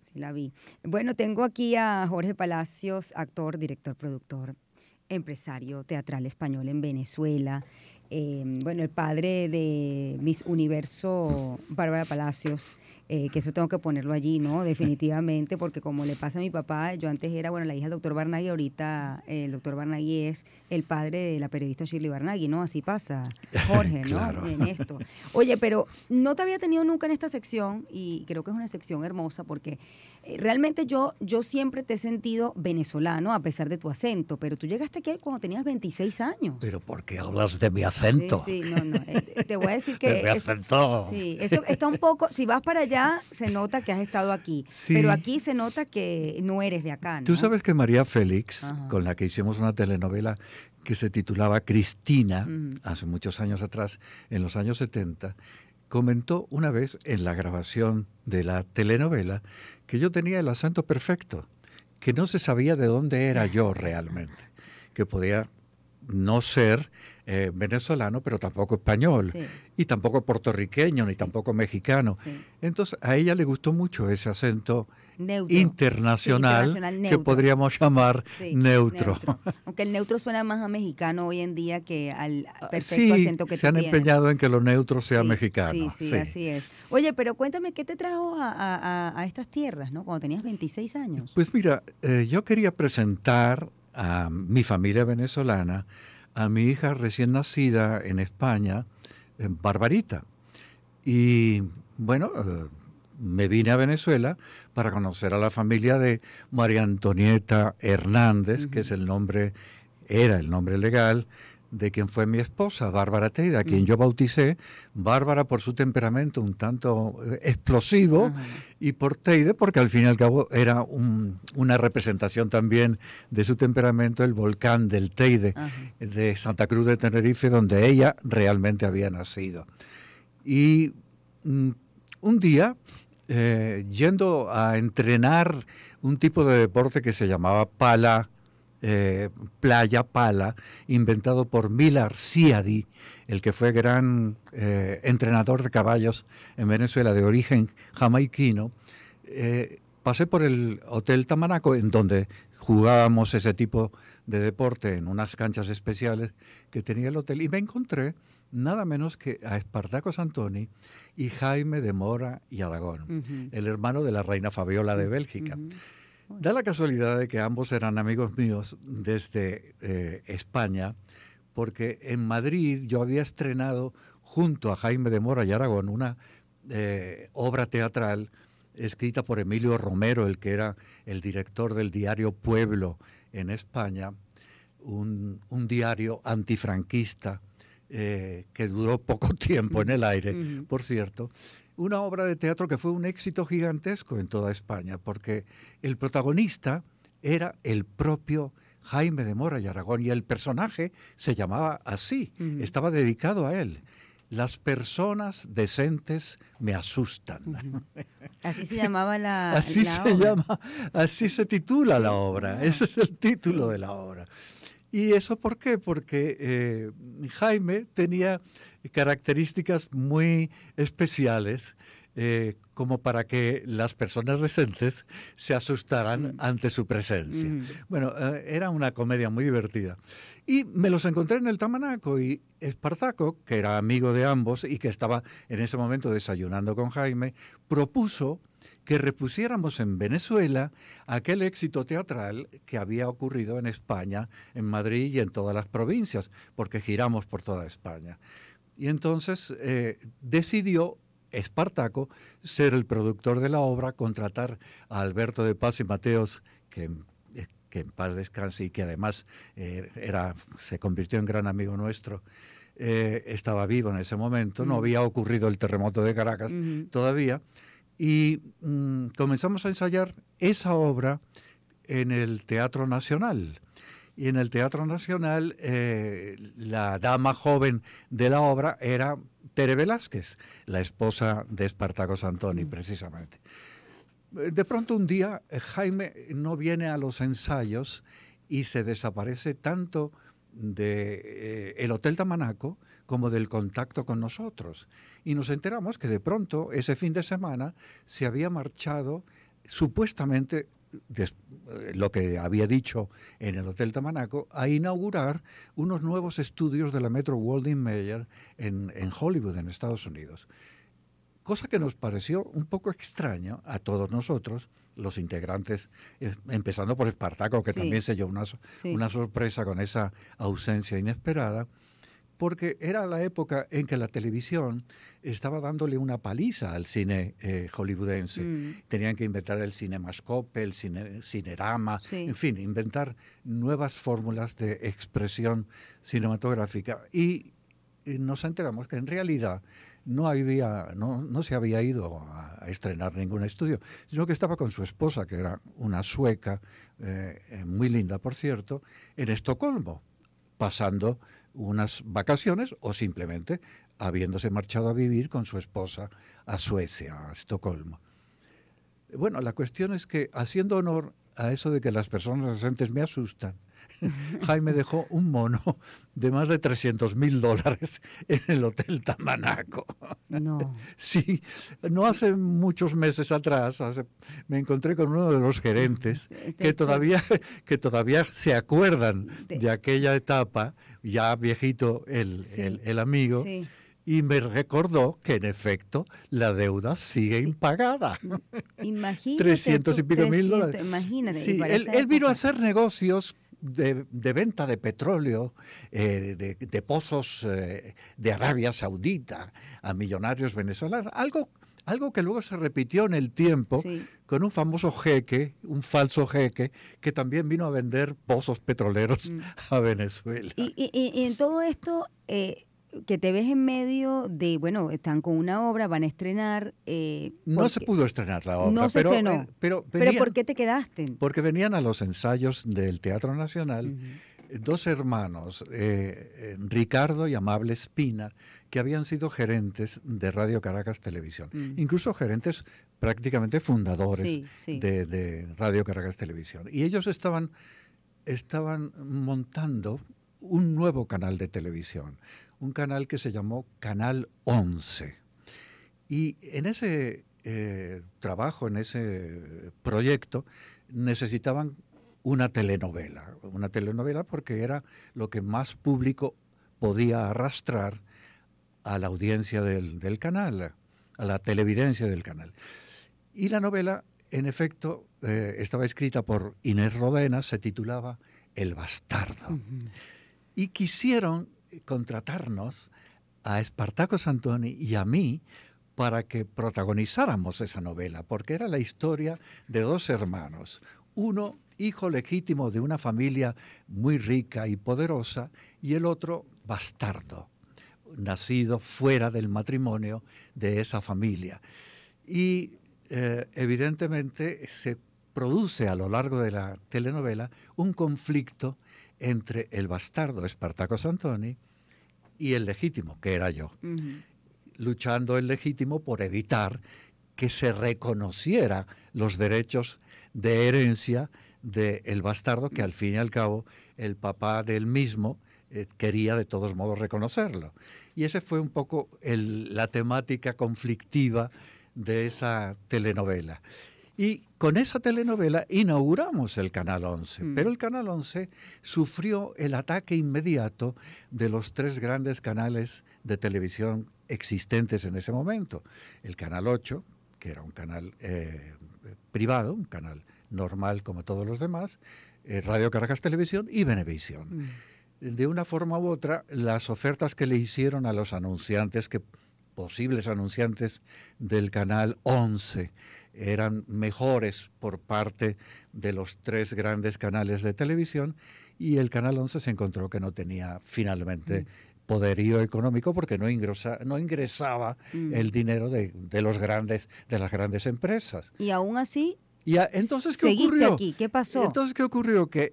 Sí, la vi. Bueno, tengo aquí a Jorge Palacios, actor, director, productor, empresario teatral español en Venezuela. Em, bueno, el padre de Miss Universo, Bárbara Palacios, eh, que eso tengo que ponerlo allí, ¿no? Definitivamente, porque como le pasa a mi papá, yo antes era, bueno, la hija del doctor Barnaghi, ahorita eh, el doctor Barnaghi es el padre de la periodista Shirley Barnaghi, ¿no? Así pasa, Jorge, ¿no? esto. Oye, pero no te había tenido nunca en esta sección y creo que es una sección hermosa porque eh, realmente yo, yo siempre te he sentido venezolano a pesar de tu acento, pero tú llegaste aquí cuando tenías 26 años. Pero ¿por qué hablas de mi acento? Eh, te voy a decir que... acento. sí, eso está un poco, si vas para allá se nota que has estado aquí, pero aquí se nota que no eres de acá. Tú sabes que María Félix, con la que hicimos una telenovela que se titulaba Cristina, hace muchos años atrás, en los años 70, comentó una vez en la grabación de la telenovela que yo tenía el acento perfecto, que no se sabía de dónde era yo realmente, que podía no ser eh, venezolano, pero tampoco español, y tampoco puertorriqueño, ni tampoco mexicano. Entonces a ella le gustó mucho ese acento internacional, que podríamos llamar neutro. Aunque el neutro suena más a mexicano hoy en día que al ah, perfecto acento que se han empeñado en que lo neutro sea mexicano. Sí, así es. Oye, pero cuéntame, ¿qué te trajo a, estas tierras, no? cuando tenías 26 años? Pues mira, eh, yo quería presentar a mi familia venezolana, a mi hija recién nacida en España, en Barbarita. Y bueno, eh, me vine a Venezuela para conocer a la familia de María Antonieta Hernández, que es el nombre, era el nombre legal de quien fue mi esposa, Bárbara Teide, a quien mm. yo bauticé, Bárbara por su temperamento un tanto eh, explosivo y por Teide porque al fin y al cabo era una representación también de su temperamento el volcán del Teide de Santa Cruz de Tenerife donde ella realmente había nacido. Y mm, un día, eh, yendo a entrenar un tipo de deporte que se llamaba pala, eh, Playa Pala, inventado por Mil Arciadi, el que fue gran eh, entrenador de caballos en Venezuela de origen jamaiquino. Eh, pasé por el Hotel Tamanaco, en donde jugábamos ese tipo de deporte en unas canchas especiales que tenía el hotel, y me encontré nada menos que a Espartaco Santoni y Jaime de Mora y Aragón, el hermano de la reina Fabiola de Bélgica. Da la casualidad de que ambos eran amigos míos desde eh, España, porque en Madrid yo había estrenado junto a Jaime de Mora y Aragón una eh, obra teatral escrita por Emilio Romero, el que era el director del diario Pueblo en España, un, diario antifranquista eh, que duró poco tiempo en el aire, por cierto, una obra de teatro que fue un éxito gigantesco en toda España, porque el protagonista era el propio Jaime de Mora y Aragón y el personaje se llamaba así, estaba dedicado a él. Las personas decentes me asustan. Así se llamaba la. llama, así se titula la obra. Ese es el título de la obra. ¿Y eso por qué? Porque eh, Jaime tenía características muy especiales eh, como para que las personas decentes se asustaran mm. ante su presencia. Mm. Bueno, eh, era una comedia muy divertida. Y me los encontré en el Tamanaco y Espartaco, que era amigo de ambos y que estaba en ese momento desayunando con Jaime, propuso que repusiéramos en Venezuela aquel éxito teatral que había ocurrido en España, en Madrid y en todas las provincias, porque giramos por toda España. Y entonces eh, decidió Espartaco, ser el productor de la obra, contratar a Alberto de Paz y Mateos, que, eh, que en paz descanse y que además eh, era, se convirtió en gran amigo nuestro. Eh, estaba vivo en ese momento, no había ocurrido el terremoto de Caracas todavía, y mm, comenzamos a ensayar esa obra en el Teatro Nacional. Y en el Teatro Nacional, la dama joven de la obra era Tere Velázquez, la esposa de Espartaco Santoni, mm. precisamente. De pronto un día eh, Jaime no viene a los ensayos y se desaparece tanto del de, eh, el Hotel Tamanaco como del contacto con nosotros. Y nos enteramos que de pronto ese fin de semana se había marchado supuestamente eh, lo que había dicho en el Hotel Tamanaco, a inaugurar unos nuevos estudios de la Metro Goldwyn Mayer en, en Hollywood, en Estados Unidos cosa que nos pareció un poco extraño a todos nosotros, los integrantes, eh, empezando por Espartaco, que también se llevó una sorpresa con esa ausencia inesperada, porque era la época en que la televisión estaba dándole una paliza al cine eh, hollywoodense. Mm. Tenían que inventar el cinemascope, el cine, cinerama, en fin, inventar nuevas fórmulas de expresión cinematográfica. Y eh, nos enteramos que en realidad no, había, no, se había ido a, estrenar ningún estudio, sino que estaba con su esposa, que era una sueca, eh, muy linda por cierto, en Estocolmo, pasando unas vacaciones o simplemente habiéndose marchado a vivir con su esposa a Suecia, a Estocolmo. Bueno, la cuestión es que haciendo honor a eso de que las personas recientes me asustan, Jaime dejó un mono de más de 300 mil dólares en el Hotel Tamanaco. No. Sí, no hace muchos meses atrás me encontré con uno de los gerentes que todavía, que todavía se acuerdan de aquella etapa, ya viejito el, el, amigo y me recordó que en efecto la deuda sigue impagada. Imagínate. 300 y pico mil dólares. él, vino a hacer negocios de, venta de petróleo, eh, de, pozos eh, de Arabia Saudita a millonarios venezolanos. Algo, algo que luego se repitió en el tiempo con un famoso jeque, un falso jeque, que también vino a vender pozos petroleros mm. a Venezuela. Y, en todo esto... Eh, que te ves en medio de, bueno, están con una obra, van a estrenar. Eh, no se pudo estrenar la obra. No se pero, estrenó. Eh, pero, pero, ¿por qué te quedaste? Porque venían a los ensayos del Teatro Nacional. dos hermanos, eh, Ricardo y Amable Espina, que habían sido gerentes de Radio Caracas Televisión, mm. incluso gerentes prácticamente fundadores De, de, Radio Caracas Televisión. Y ellos estaban, estaban montando un nuevo canal de televisión un canal que se llamó Canal 11. Y en ese eh, trabajo, en ese proyecto, necesitaban una telenovela, una telenovela porque era lo que más público podía arrastrar a la audiencia del, canal, a la televidencia del canal. Y la novela, en efecto, eh, estaba escrita por Inés Rodena, se titulaba El Bastardo. Y quisieron contratarnos a Espartaco Santoni y a mí para que protagonizáramos esa novela, porque era la historia de dos hermanos, uno hijo legítimo de una familia muy rica y poderosa y el otro bastardo, nacido fuera del matrimonio de esa familia. Y eh, evidentemente se produce a lo largo de la telenovela un conflicto entre el bastardo Espartaco Santoni y el legítimo, que era yo. Luchando el legítimo por evitar que se reconociera los derechos de herencia del el bastardo, que al fin y al cabo el papá del mismo eh, quería de todos modos reconocerlo. Y esa fue un poco la temática conflictiva de esa telenovela. Y con esa telenovela inauguramos el Canal 11, mm. pero el Canal 11 sufrió el ataque inmediato de los tres grandes canales de televisión existentes en ese momento. El Canal 8, que era un canal eh, privado, un canal normal como todos los demás, eh, Radio Caracas Televisión y Venevisión. Mm. De una forma u otra, las ofertas que le hicieron a los anunciantes, que, posibles anunciantes del Canal 11, eran mejores por parte de los tres grandes canales de televisión y el Canal 11 se encontró que no tenía finalmente mm. poderío económico porque no, ingresa, no ingresaba mm. el dinero de, los grandes, de las grandes empresas. Y aún así... Y entonces, ¿qué ocurrió? aquí, ¿qué pasó? Entonces, ¿qué ocurrió? Que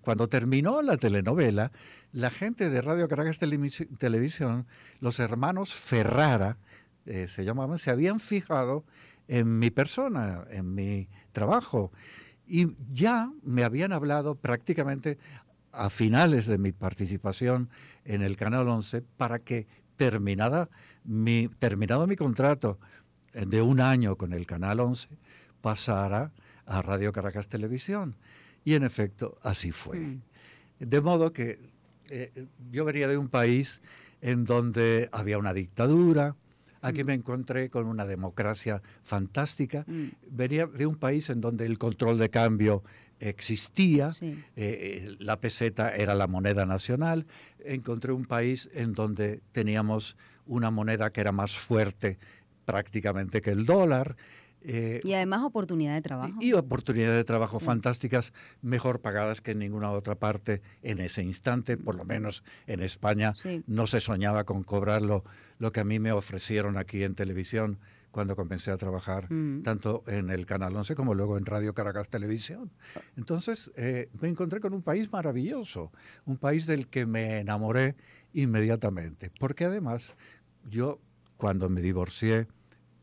cuando terminó la telenovela, la gente de Radio Caracas Televisión, los hermanos Ferrara, eh, se llamaban, se habían fijado en mi persona, en mi trabajo. Y ya me habían hablado prácticamente a finales de mi participación en el Canal 11 para que terminada mi, terminado mi contrato de un año con el Canal 11 pasara a Radio Caracas Televisión. Y en efecto, así fue. Mm. De modo que eh, yo venía de un país en donde había una dictadura, Aquí mm. me encontré con una democracia fantástica. Mm. Venía de un país en donde el control de cambio existía, eh, eh, la peseta era la moneda nacional. Encontré un país en donde teníamos una moneda que era más fuerte prácticamente que el dólar. Eh, y además oportunidad de trabajo. Y, oportunidad oportunidades de trabajo fantásticas, mejor pagadas que en ninguna otra parte en ese instante, por lo menos en España. No se soñaba con cobrar lo, que a mí me ofrecieron aquí en televisión cuando comencé a trabajar, mm. tanto en el Canal 11 como luego en Radio Caracas Televisión. Entonces eh, me encontré con un país maravilloso, un país del que me enamoré inmediatamente, porque además yo cuando me divorcié,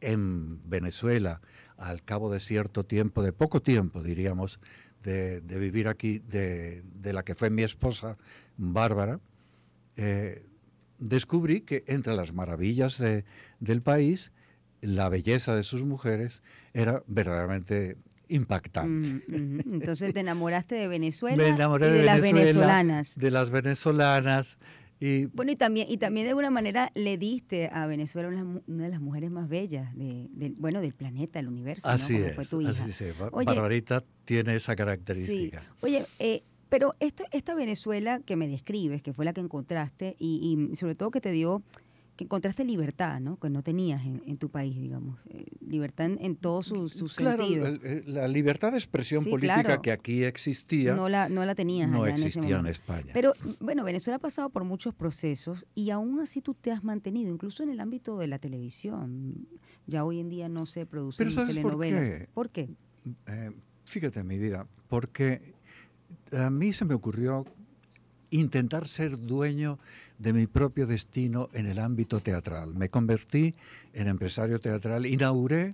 en Venezuela al cabo de cierto tiempo, de poco tiempo diríamos, de, vivir aquí, de, la que fue mi esposa, Bárbara, eh, descubrí que entre las maravillas del país, la belleza de sus mujeres era verdaderamente impactante. Mm, entonces te enamoraste de Venezuela Me enamoré y de, las venezolanas. De las venezolanas y, bueno, y también, y también de alguna manera le diste a Venezuela una, una de las mujeres más bellas, de, bueno, del planeta, del universo, así es, Así es, Barbarita tiene esa característica. Oye, eh, pero esto, esta Venezuela que me describes, que fue la que encontraste, y, y sobre todo que te dio que encontraste libertad, ¿no? Que no tenías en, tu país, digamos. Eh, libertad en, todos sus su mm, claro, La, libertad de expresión política que aquí existía. No la, tenías. existía en, ese en, España. Pero bueno, Venezuela ha pasado por muchos procesos y aún así tú te has mantenido, incluso en el ámbito de la televisión. Ya hoy en día no se producen telenovelas. ¿Por qué? Eh, fíjate, mi vida, porque a mí se me ocurrió intentar ser dueño de mi propio destino en el ámbito teatral. Me convertí en empresario teatral, inauguré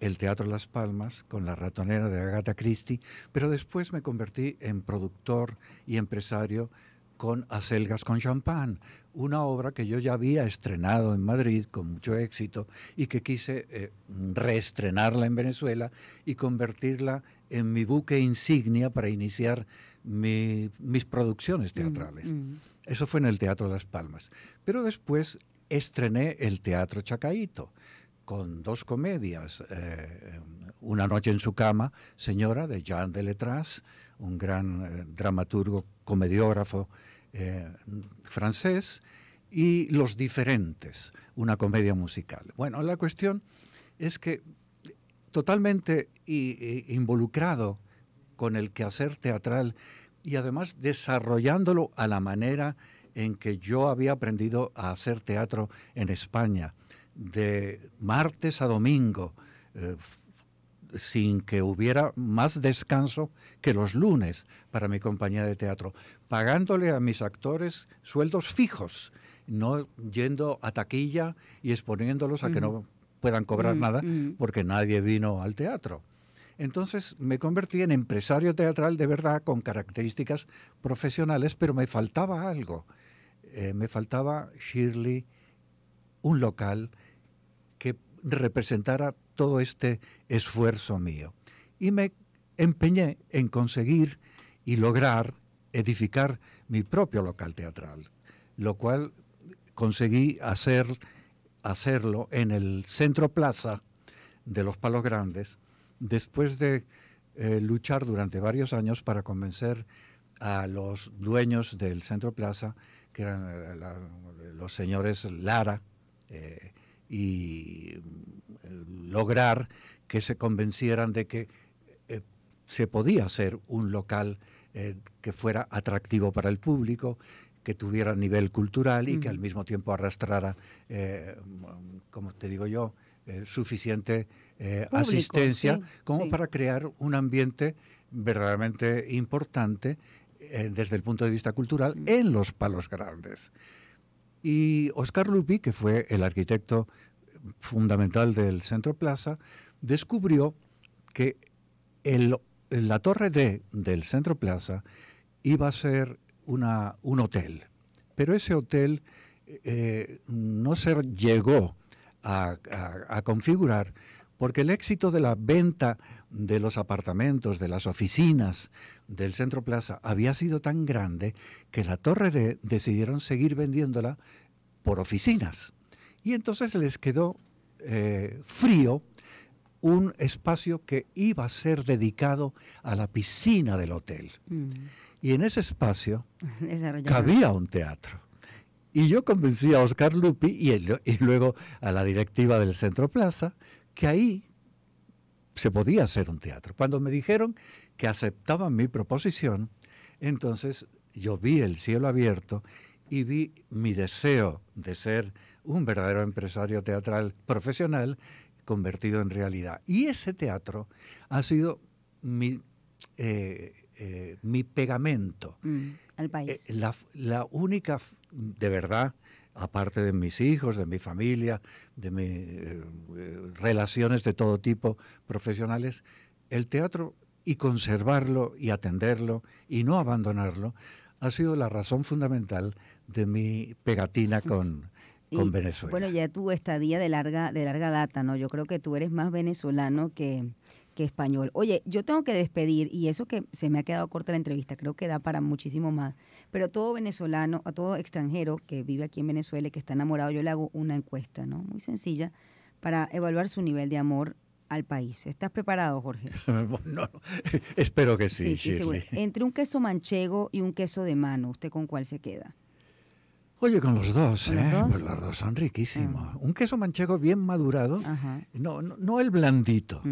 el Teatro Las Palmas con la ratonera de Agatha Christie, pero después me convertí en productor y empresario con Acelgas con Champán, una obra que yo ya había estrenado en Madrid con mucho éxito y que quise eh, reestrenarla en Venezuela y convertirla en mi buque insignia para iniciar mis producciones mm, teatrales. Mm. Eso fue en el Teatro Las Palmas. Pero después estrené el Teatro Chacaito con dos comedias, eh, eh, Una noche en su cama, Señora, de Jean de Letras, un gran eh, dramaturgo, comediógrafo eh, francés, y Los Diferentes, una comedia musical. Bueno, la cuestión es que totalmente e, involucrado con el quehacer teatral y además desarrollándolo a la manera en que yo había aprendido a hacer teatro en España, de martes a domingo, eh, sin que hubiera más descanso que los lunes para mi compañía de teatro, pagándole a mis actores sueldos fijos, no yendo a taquilla y exponiéndolos a que no puedan cobrar nada porque nadie vino al teatro. Entonces me convertí en empresario teatral de verdad con características profesionales, pero me faltaba algo. Eh, me faltaba, Shirley, un local que representara todo este esfuerzo mío. Y me empeñé en conseguir y lograr edificar mi propio local teatral, lo cual conseguí hacer, hacerlo en el centro plaza de los Palos Grandes, después de eh, luchar durante varios años para convencer a los dueños del centro plaza, que eran eh, los señores Lara, eh, y eh, lograr que se convencieran de que eh, se podía hacer un local eh, que fuera atractivo para el público, que tuviera nivel cultural y que al mismo tiempo arrastrara, como te digo yo, suficiente asistencia como para crear un ambiente verdaderamente importante desde el punto de vista cultural mm. en los palos grandes. Y Oscar Lupi, que fue el arquitecto fundamental del Centro Plaza, descubrió que la torre D del Centro Plaza iba a ser un hotel. Pero ese hotel eh, eh, no se llegó a configurar porque el éxito de la venta de los apartamentos, de las oficinas del Centro Plaza había sido tan grande que la Torre D decidieron seguir vendiéndola por oficinas. Y entonces les quedó eh, frío un espacio que iba a ser dedicado a la piscina del hotel. Mm. Y en ese espacio cabía un teatro. Y yo convencí a Oscar Lupi y luego a la directiva del Centro Plaza que ahí se podía hacer un teatro. Cuando me dijeron que aceptaban mi proposición, entonces yo vi el cielo abierto y vi mi deseo de ser un verdadero empresario teatral profesional convertido en realidad. Y ese teatro ha sido mi, eh, eh, pegamento. Mm, al país. Eh, la, única, de verdad, aparte de mis hijos, de mi familia, de mis eh, eh, relaciones de todo tipo profesionales, el teatro y conservarlo y atenderlo y no abandonarlo ha sido la razón fundamental de mi pegatina con, Venezuela. Bueno, ya tu estadía de larga, de larga data, ¿no? Yo creo que tú eres más venezolano que, que español. Oye, yo tengo que despedir, y eso que se me ha quedado corta la entrevista, creo que da para muchísimo más, pero todo venezolano, a todo extranjero que vive aquí en Venezuela y que está enamorado, yo le hago una encuesta, ¿no? Muy sencilla, para evaluar su nivel de amor al país. ¿Estás preparado, Jorge? espero que sí, sí Entre un queso manchego y un queso de mano, ¿usted con cuál se queda? Oye, con los dos, ¿eh? dos? dos son riquísimos. Ah. Un queso manchego bien madurado, no, no, el blandito.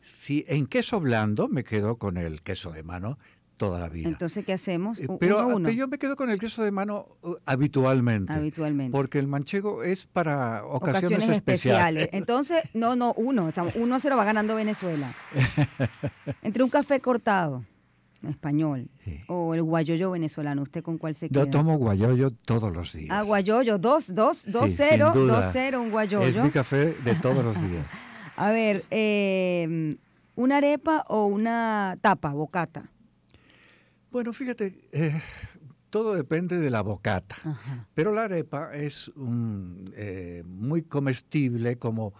Si en queso blando me quedo con el queso de mano toda la vida. Entonces, ¿qué hacemos? Eh, pero, uno. yo me quedo con el queso de mano uh, habitualmente. Habitualmente. Porque el manchego es para ocasiones, especiales. Entonces, no, no, uno. uno se lo va ganando Venezuela. Entre un café cortado español o el guayoyo venezolano. ¿Usted con cuál se queda? Yo tomo guayoyo todos los días. Ah, guayoyo, dos, dos, dos, cero, dos cero, un guayoyo. Es mi café de todos los días. A ver, em, ¿una arepa o una tapa, bocata? Bueno, fíjate, eh, todo depende de la bocata. Pero la arepa es eh, muy comestible como,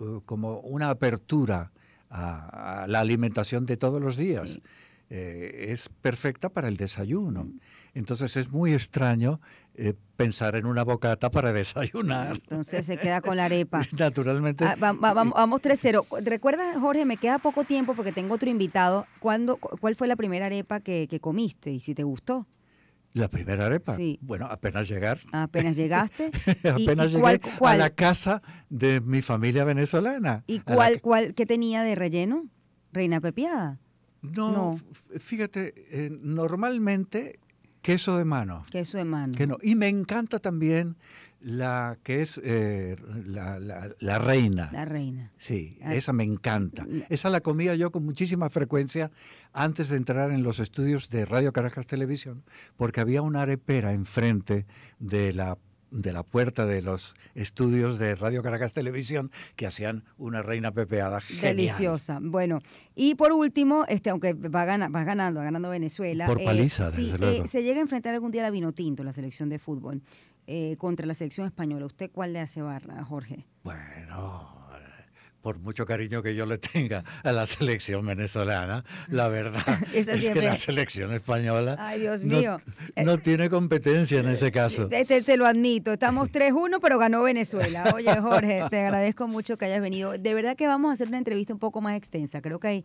eh, como una apertura a, la alimentación de todos los días. Sí. Eh, es perfecta para el desayuno. Entonces es muy extraño eh, pensar en una bocata para desayunar. Entonces se queda con la arepa. Naturalmente. Ah, vamos, 3-0. Recuerda, Jorge, me queda poco tiempo porque tengo otro invitado. ¿Cuál fue la primera arepa que, comiste y si te gustó? La primera arepa. Sí. Bueno, apenas llegar. Apenas llegaste. apenas llegué a la casa de mi familia venezolana. ¿Y cuál, cuál, qué tenía de relleno? Reina pepiada. No, fíjate, eh, normalmente queso de mano. Queso de mano. Que no. Y me encanta también la que es eh, la, reina. La reina. Sí, ah. esa me encanta. Esa la comía yo con muchísima frecuencia antes de entrar en los estudios de Radio Caracas Televisión, porque había una arepera enfrente de la de la puerta de los estudios de Radio Caracas Televisión que hacían una reina pepeada deliciosa. Bueno, y por último, este aunque va, gana, ganando, ganando Venezuela, por eh, paliza, eh, se llega a enfrentar algún día la Vinotinto, la selección de fútbol eh, contra la selección española. ¿Usted cuál le hace barra, Jorge? Bueno, por mucho cariño que yo le tenga a la selección venezolana, la verdad es que la selección española Ay, Dios mío. No, tiene competencia en ese caso. Eh, te, lo admito, estamos 3-1, pero ganó Venezuela. Oye, Jorge, te agradezco mucho que hayas venido. De verdad que vamos a hacer una entrevista un poco más extensa. Creo que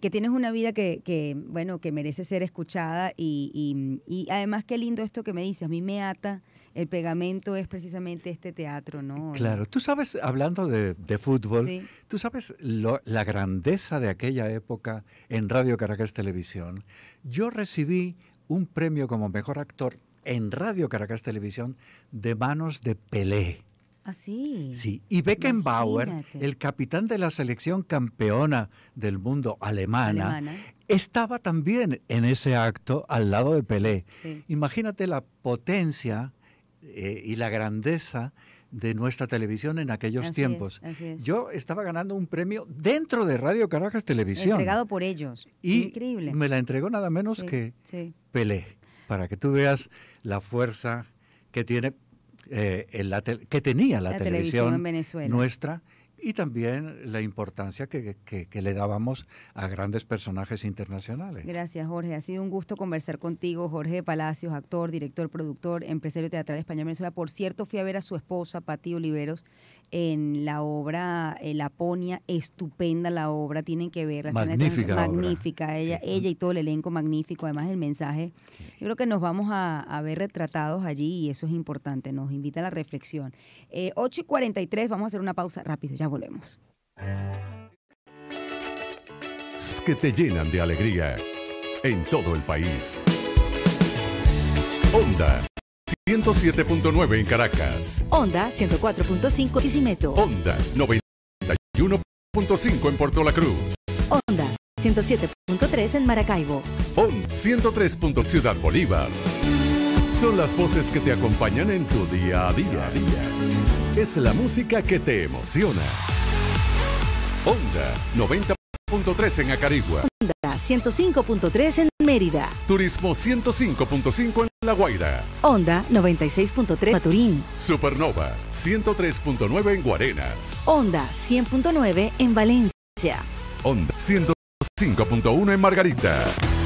que tienes una vida que, bueno, que merece ser escuchada y, y además qué lindo esto que me dices, a mí me ata el pegamento es precisamente este teatro, ¿no? Claro, tú sabes, hablando de, fútbol, tú sabes la grandeza de aquella época en Radio Caracas Televisión. Yo recibí un premio como mejor actor en Radio Caracas Televisión de manos de Pelé. Ah, sí. Sí, y Beckenbauer, el capitán de la selección campeona del mundo alemana, estaba también en ese acto al lado de Pelé. Imagínate la potencia eh, y la grandeza de nuestra televisión en aquellos tiempos. Yo estaba ganando un premio dentro de Radio Caracas Televisión. Entregado por ellos. Y Increíble. me la entregó nada menos que Pelé, para que tú veas la fuerza que tiene eh, que tenía la, televisión, televisión nuestra y también la importancia que, le dábamos a grandes personajes internacionales. Gracias, Jorge. Ha sido un gusto conversar contigo, Jorge Palacios, actor, director, productor, empresario teatral español Venezuela. Por cierto, fui a ver a su esposa, Pati Oliveros, en la obra eh, Laponia, estupenda la obra, tienen que verla. Magnífica. Magnífica, ella, eh, ella eh. y todo el elenco magnífico, además el mensaje. Yo creo que nos vamos a, ver retratados allí y eso es importante, nos invita a la reflexión. 8 y 43, vamos a hacer una pausa rápido, ya volvemos. Que te llenan de alegría en todo el país. Ondas. 107.9 en Caracas. Onda 104.5 en Quisimeto. Onda 91.5 en Puerto La Cruz. Onda 107.3 en Maracaibo. Onda 103. Ciudad Bolívar. Son las voces que te acompañan en tu día a día. Es la música que te emociona. Onda 90.3 en Acarigua. Onda 105.3 en Turismo 105.5 en La Guaira. Onda 96.3 Maturín. Supernova 103.9 en Guarenas. Onda 100.9 en Valencia. Onda 105.1 en Margarita.